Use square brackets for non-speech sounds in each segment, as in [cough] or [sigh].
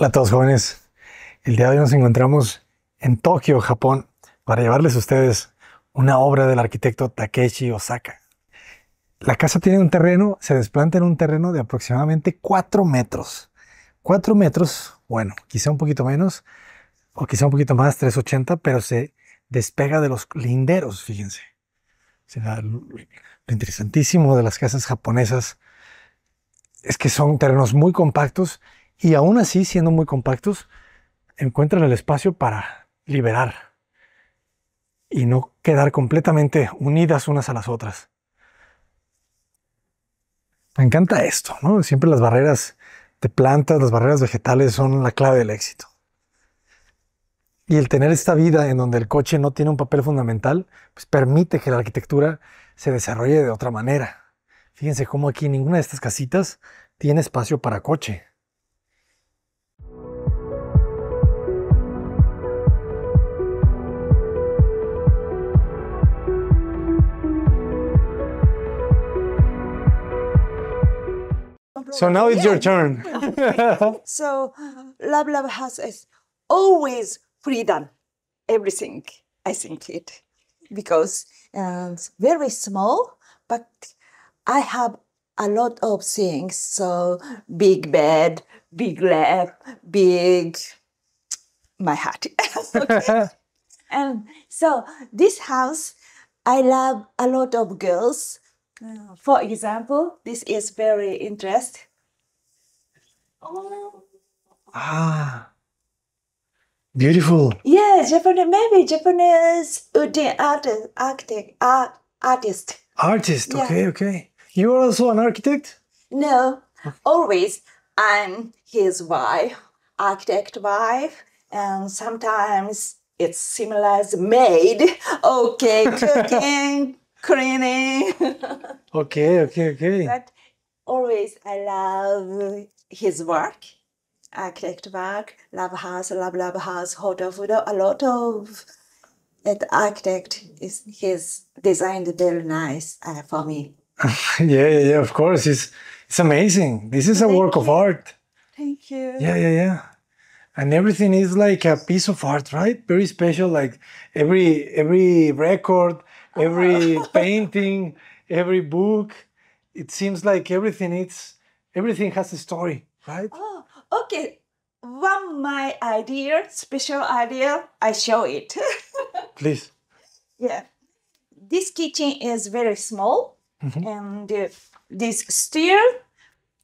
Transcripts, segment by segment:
Hola a todos jóvenes. El día de hoy nos encontramos en Tokio, Japón, para llevarles a ustedes una obra del arquitecto Takeshi Osaka. La casa tiene un terreno, se desplanta en un terreno de aproximadamente 4 metros. 4 metros, bueno, quizá un poquito menos, o quizá un poquito más, 380, pero se despega de los linderos, fíjense. lo interesantísimo de las casas japonesas es que son terrenos muy compactos y aún así, siendo muy compactos, encuentran el espacio para liberar y no quedar completamente unidas unas a las otras. Me encanta esto, ¿no? Siempre las barreras de plantas, las barreras vegetales son la clave del éxito. Y el tener esta vida en donde el coche no tiene un papel fundamental, pues permite que la arquitectura se desarrolle de otra manera. Fíjense cómo aquí ninguna de estas casitas tiene espacio para coche. So now it's yeah. your turn. [laughs] so Love Love House is always freedom, everything, I think it, because uh, it's very small, but I have a lot of things. So big bed, big lap, big my heart. [laughs] okay. [laughs] and so this house, I love a lot of girls for example, this is very interest. Oh. Ah, beautiful. Yeah, Japanese, maybe Japanese udin uh, artist, architect, art, artist. Artist, yeah. okay, okay. You are also an architect? No, always I'm his wife, architect wife, and sometimes it's similar as maid. Okay, [laughs] cooking, cleaning. okay, okay, okay. But always I love his work. architect work, love house, love love house, hot food, a lot of that architect is his designed very nice uh, for me. [laughs] yeah, yeah, yeah, of course. It's it's amazing. This is a Thank work you. of art. Thank you. Yeah, yeah, yeah. And everything is like a piece of art, right? Very special. Like every every record, every [laughs] painting, every book. It seems like everything it's everything has a story, right? Oh, okay. One my idea, special idea, I show it. [laughs] Please. Yeah. This kitchen is very small mm -hmm. and uh, this steel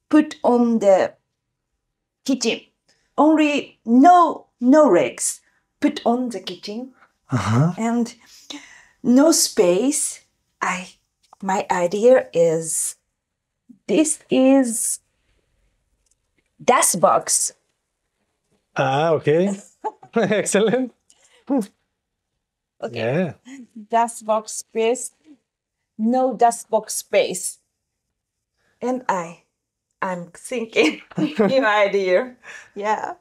put on the kitchen. Only no no legs put on the kitchen. Uh -huh. And no space. I my idea is this is Dust box. Ah, okay. [laughs] Excellent. okay. Yeah. Dust box space. No dust box space. And I I'm thinking [laughs] new idea. Yeah.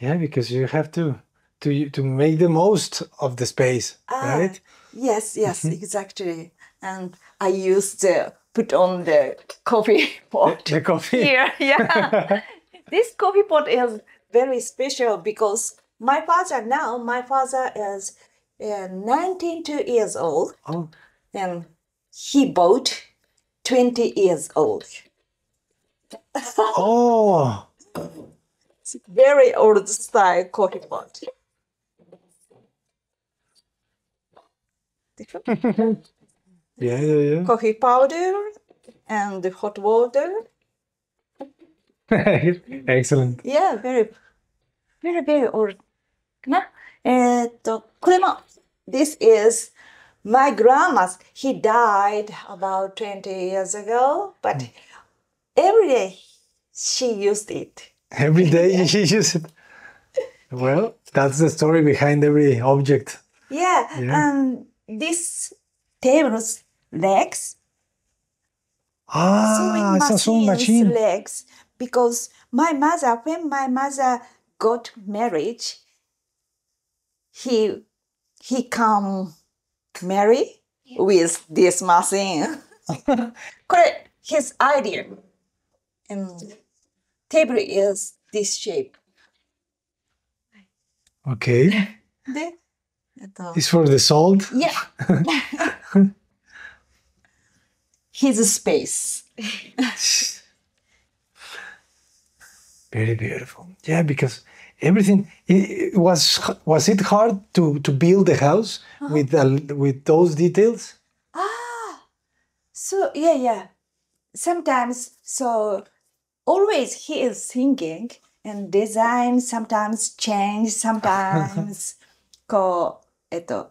Yeah, because you have to to to make the most of the space, ah. right? Yes, yes, mm-hmm. exactly. And I used to put on the coffee [laughs] pot. The, the coffee? Here, [laughs] yeah. [laughs] this coffee pot is very special because my father now, my father is uh, years old. Oh. And he bought 20 years old. oh. It's very old style coffee pot. yeah, yeah, yeah. Coffee powder and the hot water. [laughs] Excellent. Yeah, very, very, very old. Eh, this is my grandma's. He died about 20 years ago, but hmm. every day she used it. Every day [laughs] she used it. Well, that's the story behind every object. Yeah, yeah. and um, this table's legs. Ah, sewing, sewing machine. legs. Because my mother, when my mother got married, he he come marry with this machine. [laughs] Correct. his idea. And table is this shape. Okay. It's for the salt? Yeah. [laughs] He's a space. [laughs] Very beautiful. Yeah, because everything it was was it hard to to build uh-huh. the house uh -huh. with uh, with those details? Ah. So, yeah, yeah. Sometimes so always he is thinking and design sometimes change [laughs] sometimes go えっと、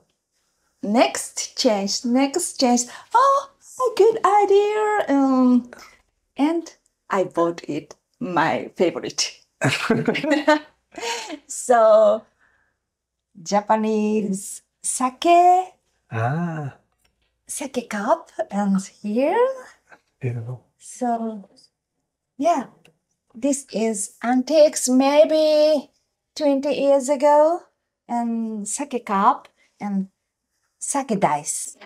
next change, next change. Oh, a good idea. Um, and I bought it, my favorite. [laughs] so, Japanese sake. Ah. Sake cup and here. Beautiful. So, yeah, this is antiques maybe 20 years ago and sake cup and sake dice.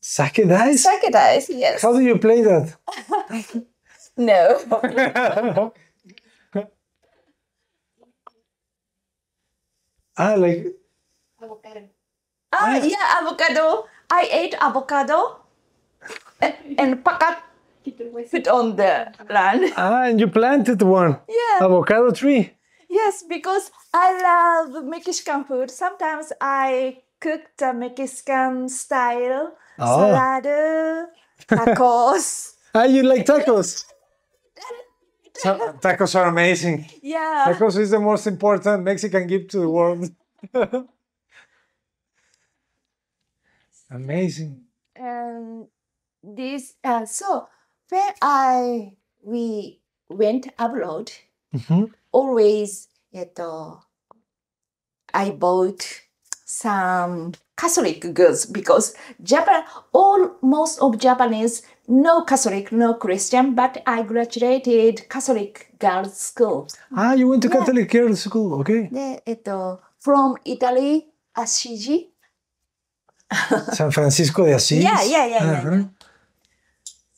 Sake dice? Sake dice, yes. How do you play that? [laughs] no. [laughs] ah, like. Avocado. Ah, ah, yeah, avocado. I ate avocado and, and pakat put on the land. Ah, and you planted one. Yeah. Avocado tree. Yes, because I love Mexican food. Sometimes I cook the Mexican style oh. salad, tacos. [laughs] ah, you like tacos? tacos are amazing. Yeah. Tacos is the most important Mexican gift to the world. [laughs] amazing. And this, uh, so when I we went abroad, mm -hmm always, eh, I bought some Catholic goods because Japan, all most of Japanese, no Catholic, no Christian, but I graduated Catholic girls' school. Ah, you went to yeah. Catholic girls' school, okay. De, eto, from Italy, Assisi. [laughs] San Francisco de Assis? Yeah, yeah, yeah. uh -huh. yeah. Uh-huh.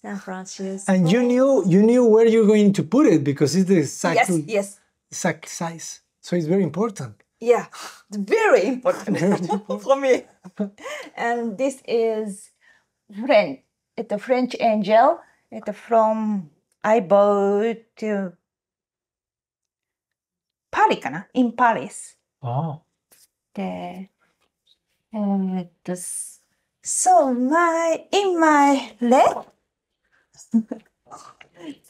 San Francisco. And you knew you knew where you're going to put it because it's exactly yes, yes exact size. So it's very important. Yeah, very [laughs] important for me. and this is French. It's a French angel. It's from I bought to Paris, in Paris. Oh. The, uh, So my in my leg,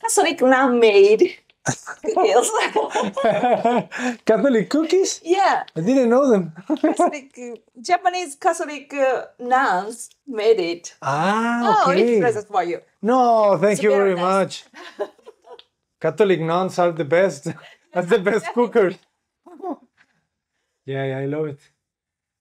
Catholic nun made [laughs] Catholic cookies? Yeah. I didn't know them. Catholic, uh, Japanese Catholic uh, nuns made it. Ah, oh, okay. Oh, it's present for you. No, thank it's you very, nice. much. Catholic nuns are the best. That's [laughs] the best [laughs] cookers. yeah, yeah, I love it.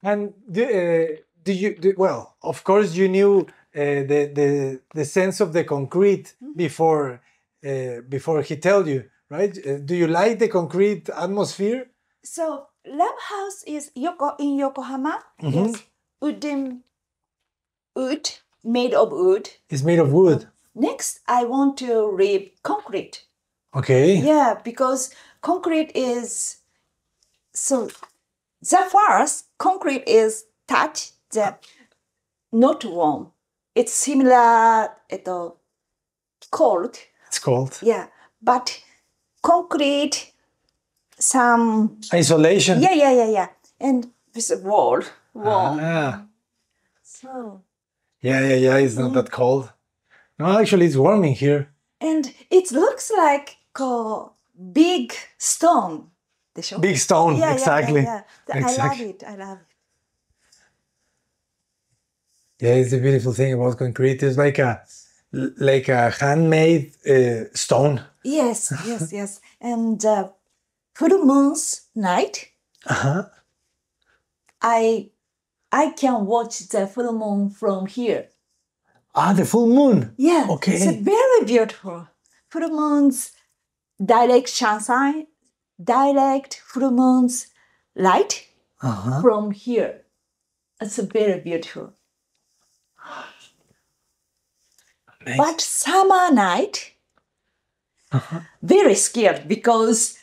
And do, uh, do you, do, well, of course you knew uh, the, the, the sense of the concrete mm -hmm. before uh, before he tell you, right? Uh, do you like the concrete atmosphere? So lab house is Yoko in Yokohama. Mm -hmm. Yes, wooden wood made of wood. It's made of wood. Next, I want to read concrete. Okay. Yeah, because concrete is so the first concrete is touch the not warm. It's similar at all cold it's cold. Yeah, but concrete, some isolation. Yeah, yeah, yeah, yeah, and this a wall, wall. Ah. So. Yeah, yeah, yeah. It's not yeah. Mm. that cold. No, actually, it's warm in here. And it looks like a big stone. Big stone, yeah, exactly. Yeah, yeah, exactly. I love it. I love it. Yeah, it's the beautiful thing about concrete. It's like a like a handmade uh, stone. Yes, yes, [laughs] yes. And uh, for the moon's night, uh-huh. I I can watch the full moon from here. Ah, the full moon. Yeah. Okay. It's very beautiful. Full moon's direct sunshine, direct full moon's light uh-huh. from here. It's very beautiful. Nice. But summer night, uh-huh. very scared because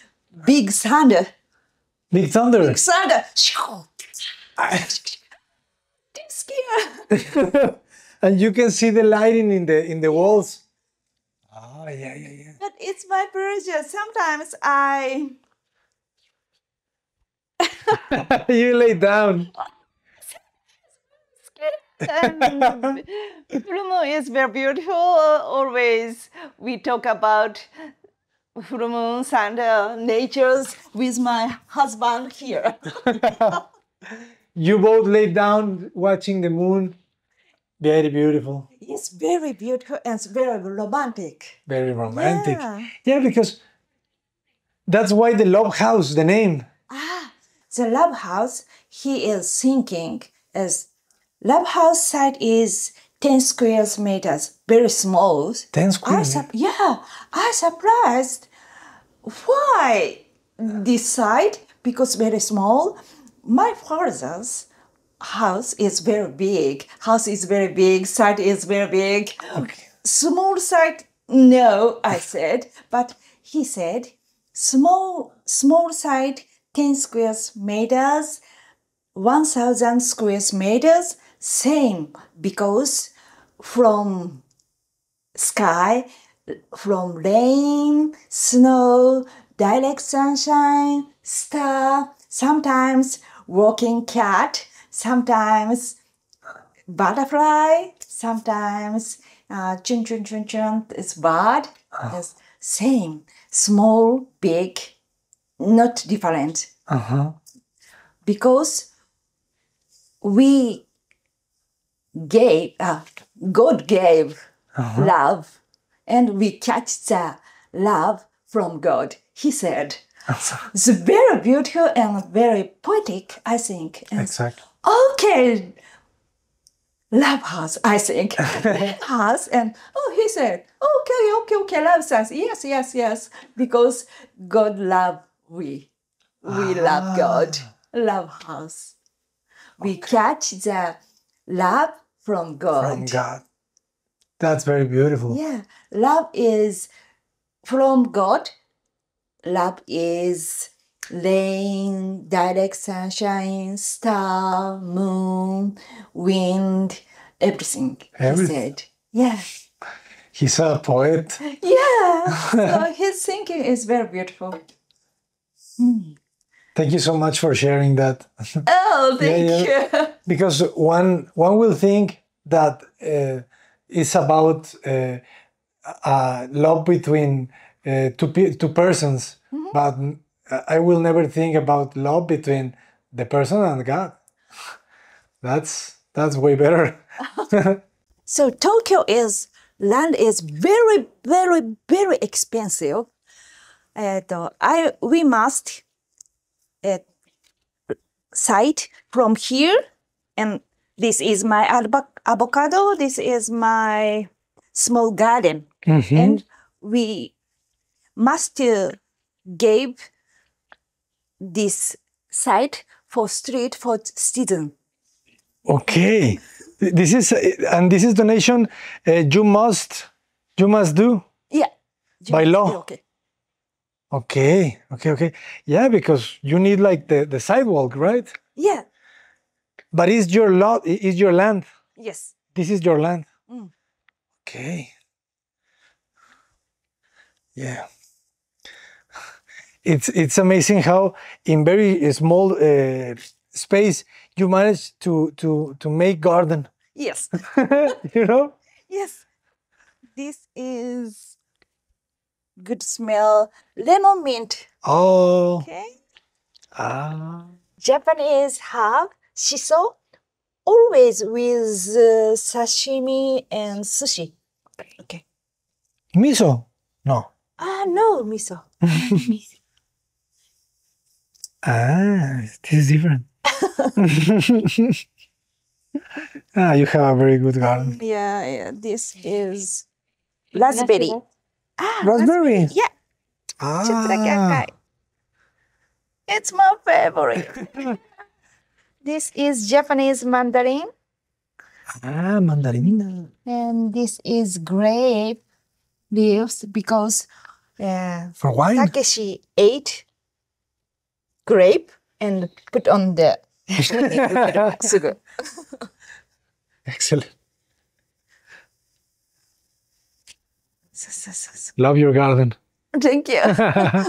big thunder. Big thunder. Big thunder. I... [laughs] scared. [laughs] and you can see the lighting in the in the walls. Oh yeah, yeah, yeah. But it's my pleasure. Sometimes I. [laughs] you lay down and um, Furumu is very beautiful. Always we talk about full and uh, natures with my husband here. [laughs] you both lay down watching the moon. Very beautiful. It's very beautiful and it's very romantic. Very romantic. Yeah, yeah because that's why the love house, the name. Ah, the love house, he is thinking as lab house site is 10 square meters, very small. 10 square meters. Yeah, I surprised. Why this site? Because very small. My father's house is very big. House is very big, site is very big. Okay. Small site, no, I said. But he said, small, small site, 10 square meters, 1,000 square meters, same because from sky, from rain, snow, direct sunshine, star, sometimes walking cat, sometimes butterfly, sometimes uh, chun chun chun chun is bird. Oh. Ah. Yes. Same, small, big, not different. Uh-huh. Because we gave, uh, God gave uh-huh. love, and we catch the love from God. He said, [laughs] "It's very beautiful and very poetic, I think." And exactly. Okay, love us, I think. [laughs] us, and oh, he said, "Okay, okay, okay, love us." Yes, yes, yes, because God love we, we ah. love God, love us. We okay. catch the love from God. From God. That's very beautiful. Yeah. Love is from God. Love is rain, direct sunshine, star, moon, wind, everything. Everything. Yeah. He's a poet. [laughs] Yeah. so [laughs] his thinking is very beautiful. Hmm. Thank you so much for sharing that. [laughs] Oh, [laughs] thank yeah, yeah. you. [laughs] Because one one will think that uh, it's about uh, uh, love between uh, two two persons, mm -hmm. but I will never think about love between the person and God. That's that's way better. so Tokyo is land is very very very expensive. And uh, I we must uh, side from here. And this is my avocado. This is my small garden. Mm -hmm. And we must uh, give this site for street for student. Okay, this is uh, and this is donation. Uh, you must, you must do. Yeah, by law. Okay. Okay, okay, okay. Yeah, because you need like the, the sidewalk, right? Yeah. But it's your lot, it's your land. Yes. This is your land. Mm. Okay. Yeah. [laughs] It's it's amazing how in very eh, small uh, space you manage to to to make garden. Yes. [laughs] you know? Yes. This is good smell, lemon mint. Oh. Okay. Ah. Japanese have shiso, always with uh, sashimi and sushi. Okay. Miso? No. Ah, no, miso. [laughs] ah, this is different. [laughs] ah, you have a very good garden. [laughs] Yeah, yeah this is raspberry. Ah, raspberry. Yeah. Ah. It's my favorite. [laughs] this is Japanese mandarin. Ah, mandarin. And this is grape leaves because uh, for wine. Takeshi ate grape and put on the. [laughs] [laughs] Excellent. [laughs] Love your garden. Thank you. [laughs]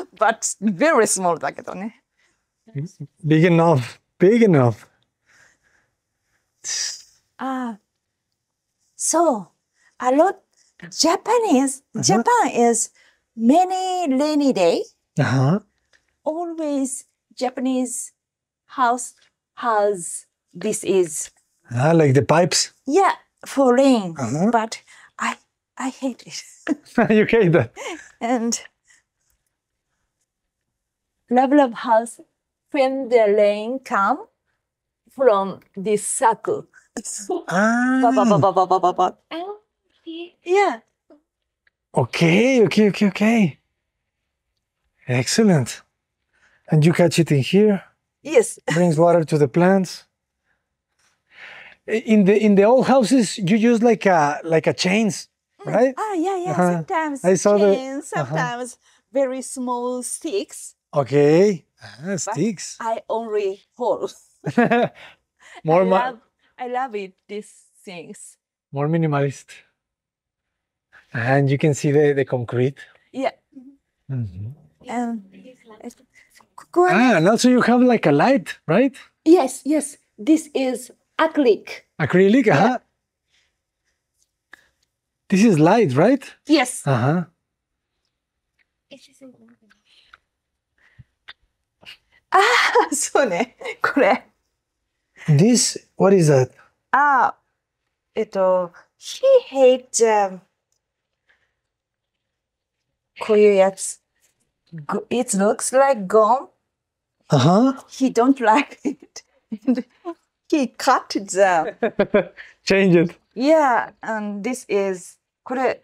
[laughs] but very small Big enough. Big enough. Ah. so a lot Japanese uh -huh. Japan is many rainy day. Uh -huh. Always Japanese house has this is ah, like the pipes. Yeah, for rain. Uh -huh. But I hate it. [laughs] you hate that. And level of house when the rain come from this circle. [laughs] Ah. Yeah. Okay, okay, okay, okay. Excellent. And you catch it in here? Yes. [laughs] Brings water to the plants. In the in the old houses, you use like a like a chains Mm. right? Ah, yeah, yeah. Uh -huh. Sometimes I saw chains, the, uh-huh. sometimes uh -huh. very small sticks. Okay, ah, sticks. I only hold. [laughs] More I love, I love it. These things. More minimalist. And you can see the, the concrete. Yeah. Mm -hmm. And ah, and also you have like a light, right? Yes, yes. This is acrylic. Acrylic, uh -huh. This is light, right? Yes. Uh huh. Ah, so [laughs] ne, kore. This, what is that? Ah, eto, he hates um, It looks like gum. Uh huh. He don't like [laughs] it. he cut it. Uh, [laughs] Change it. Yeah, and this is これ、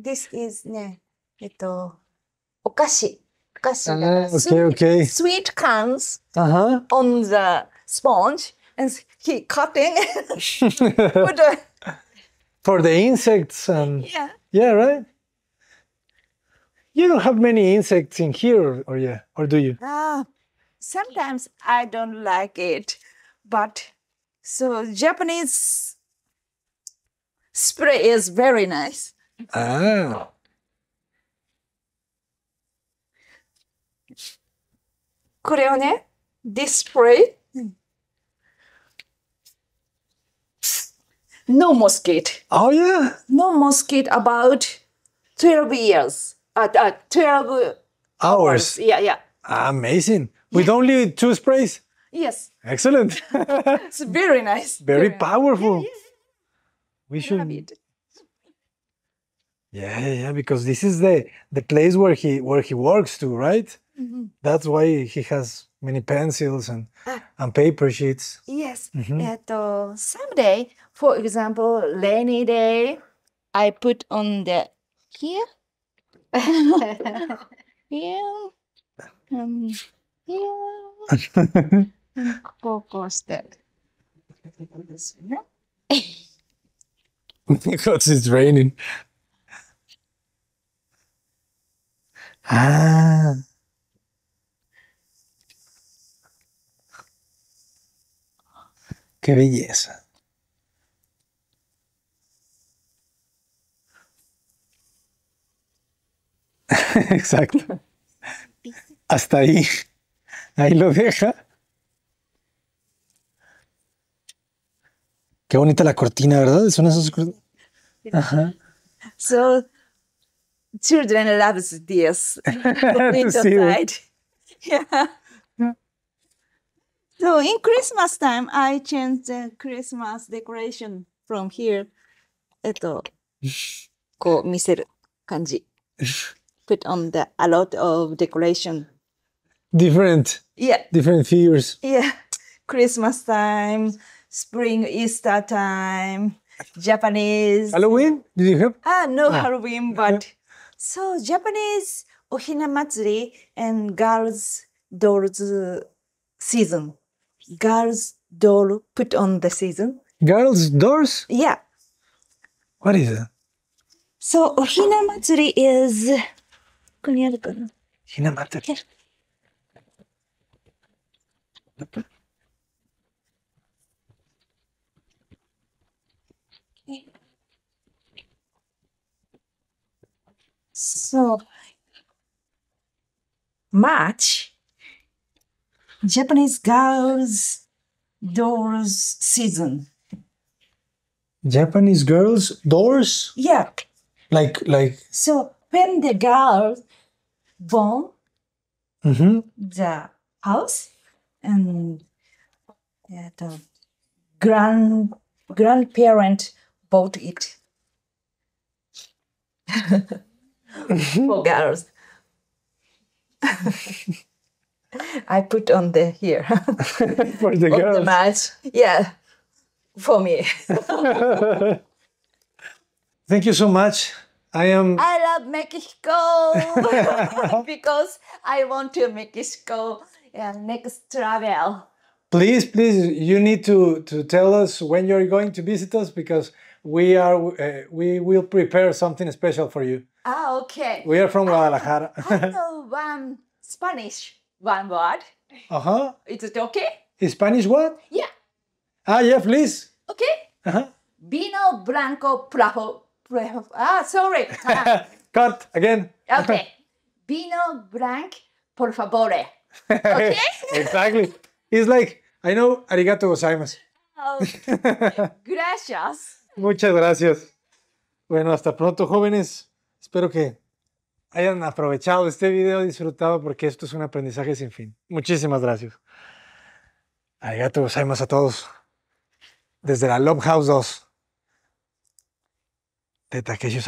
this is ね、えっと、お菓子。お菓子だから、uh, okay, okay. sweet cans、uh huh. on the sponge and he cutting for [laughs] the... for the insects and yeah. yeah, right? You don't have many insects in here, or yeah, or do you? Ah, sometimes I don't like it, but so Japanese spray is very nice. Ah. Koreone, eh? this spray. No mosquito. Oh yeah. No mosquito about 12 years. At uh, uh, 12 hours. hours. Yeah, yeah. Amazing. With yeah. only two sprays? Yes. Excellent. [laughs] it's very nice. Very, very powerful. Nice. Yeah, yeah we should yeah yeah because this is the the place where he where he works too right mm -hmm. that's why he has many pencils and ah. and paper sheets yes mm -hmm. and uh, someday for example rainy day i put on the here [laughs] here um, here [laughs] [laughs] [laughs] because it's raining. Ah. Qué belleza. [laughs] Exacto. Hasta ahí. Ahí lo deja. Qué bonita la cortina, ¿verdad? Son esos... Ajá. So, children love this. So [laughs] [laughs] in Christmas time, I changed the Christmas decoration from here. Put on the a lot of decoration. Different. Yeah. Different figures. Yeah. Christmas time. spring, Easter time, Japanese. Halloween? Did you have? Ah, no ah. Halloween, but so Japanese Ohina Matsuri and girls' dolls uh, season. Girls' doll put on the season. Girls' dolls? Yeah. What is it? So Ohina Matsuri is. ここにあるかなひな祭り。So, March, Japanese girls' doors season. Japanese girls' doors? Yeah. Like, like. So, when the girl born mm-hmm. the house and the grand grandparent bought it. [laughs] for [laughs] girls. I put on the here [laughs] for the girls. The match, yeah, for me. [laughs] Thank you so much. I am. I love Mexico because I want to Mexico and next travel. Please, please, you need to to tell us when you're going to visit us because we are uh, we will prepare something special for you. Ah, okay. We are from ah, Guadalajara. [laughs] I, know one Spanish one word. Uh huh. Is it okay? Spanish word? Yeah. Ah, yeah, please. Okay. Uh huh. Vino blanco plajo. plajo. Ah, sorry. Uh-huh. [laughs] Cut again. okay. Vino blanc, por favore. Okay. [laughs] exactly. It's like I know arigato gozaimasu. Oh, gracias. Muchas gracias. Bueno, hasta pronto, jóvenes. Espero que hayan aprovechado este video, disfrutado, porque esto es un aprendizaje sin fin. Muchísimas gracias. Arigato más a todos. Desde la Love House 2 de Takeshi